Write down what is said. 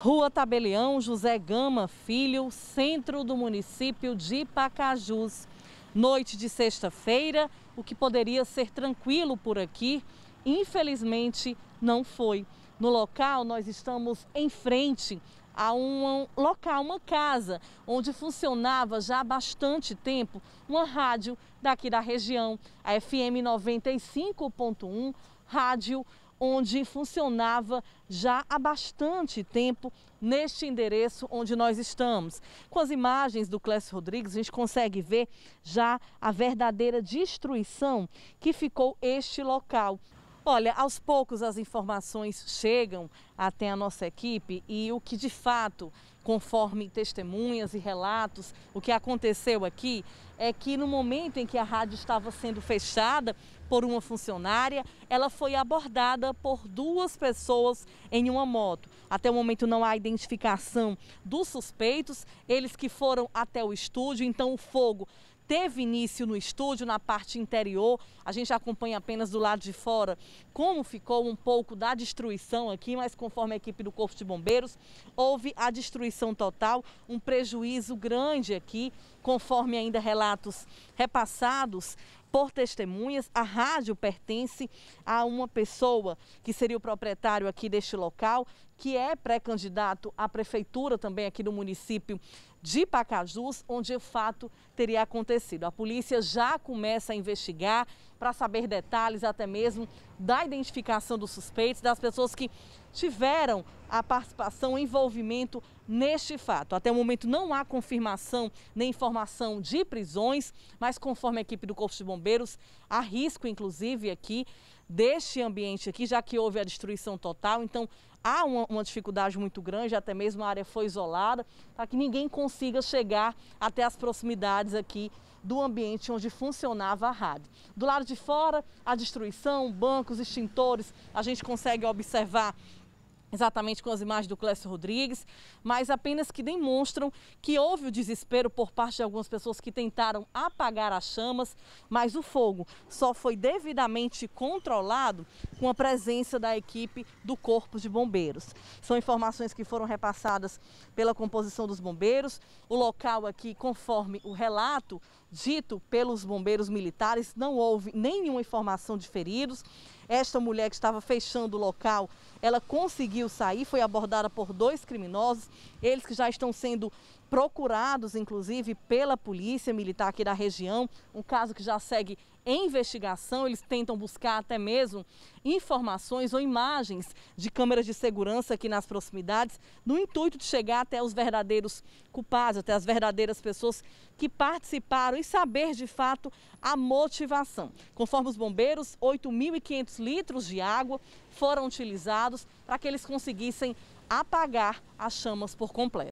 Rua Tabelião José Gama Filho, centro do município de Pacajus. Noite de sexta-feira, o que poderia ser tranquilo por aqui, infelizmente não foi. No local, nós estamos em frente a um local, uma casa, onde funcionava já há bastante tempo uma rádio daqui da região, a FM 95.1, rádio onde funcionava já há bastante tempo neste endereço onde nós estamos. Com as imagens do Clécio Rodrigues, a gente consegue ver já a verdadeira destruição que ficou este local. Olha, aos poucos as informações chegam até a nossa equipe e o que de fato, conforme testemunhas e relatos, o que aconteceu aqui é que no momento em que a rádio estava sendo fechada por uma funcionária, ela foi abordada por duas pessoas em uma moto. Até o momento não há identificação dos suspeitos, eles que foram até o estúdio, então o fogo teve início no estúdio, na parte interior. A gente acompanha apenas do lado de fora como ficou um pouco da destruição aqui, mas conforme a equipe do Corpo de Bombeiros, houve a destruição total, um prejuízo grande aqui, conforme ainda relatos repassados por testemunhas, a rádio pertence a uma pessoa que seria o proprietário aqui deste local, que é pré-candidato à prefeitura também aqui no município de Pacajus, onde o fato teria acontecido. A polícia já começa a investigar para saber detalhes até mesmo da identificação dos suspeitos, das pessoas que tiveram a participação, envolvimento neste fato. Até o momento não há confirmação nem informação de prisões, mas conforme a equipe do Corpo de Bombeiros, há risco inclusive aqui deste ambiente aqui, já que houve a destruição total, então há uma, uma, dificuldade muito grande, até mesmo a área foi isolada, para que ninguém consiga chegar até as proximidades aqui do ambiente onde funcionava a rádio. Do lado de fora, a destruição, bancos, extintores, a gente consegue observar exatamente com as imagens do Clécio Rodrigues, mas apenas que demonstram que houve o desespero por parte de algumas pessoas que tentaram apagar as chamas, mas o fogo só foi devidamente controlado com a presença da equipe do Corpo de Bombeiros. São informações que foram repassadas pela composição dos bombeiros. O local aqui, conforme o relato dito pelos bombeiros militares, não houve nenhuma informação de feridos. Esta mulher que estava fechando o local, ela conseguiu sair, foi abordada por dois criminosos, eles que já estão sendo procurados, inclusive, pela polícia militar aqui da região, um caso que já segue em investigação. Eles tentam buscar até mesmo informações ou imagens de câmeras de segurança aqui nas proximidades, no intuito de chegar até os verdadeiros culpados, até as verdadeiras pessoas que participaram e saber de fato a motivação. Conforme os bombeiros, 8.500 litros de água foram utilizados para que eles conseguissem apagar as chamas por completo.